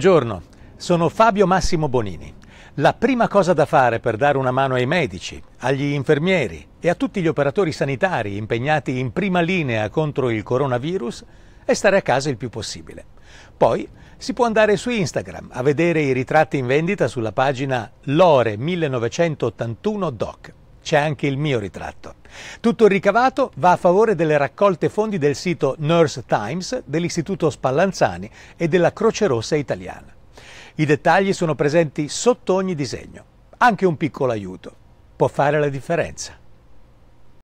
Buongiorno, sono Fabio Massimo Bonini. La prima cosa da fare per dare una mano ai medici, agli infermieri e a tutti gli operatori sanitari impegnati in prima linea contro il coronavirus è stare a casa il più possibile. Poi si può andare su Instagram a vedere i ritratti in vendita sulla pagina Lore 1981 Doc. C'è anche il mio ritratto. Tutto il ricavato va a favore delle raccolte fondi del sito Nurse Times, dell'Istituto Spallanzani e della Croce Rossa Italiana. I dettagli sono presenti sotto ogni disegno, anche un piccolo aiuto può fare la differenza.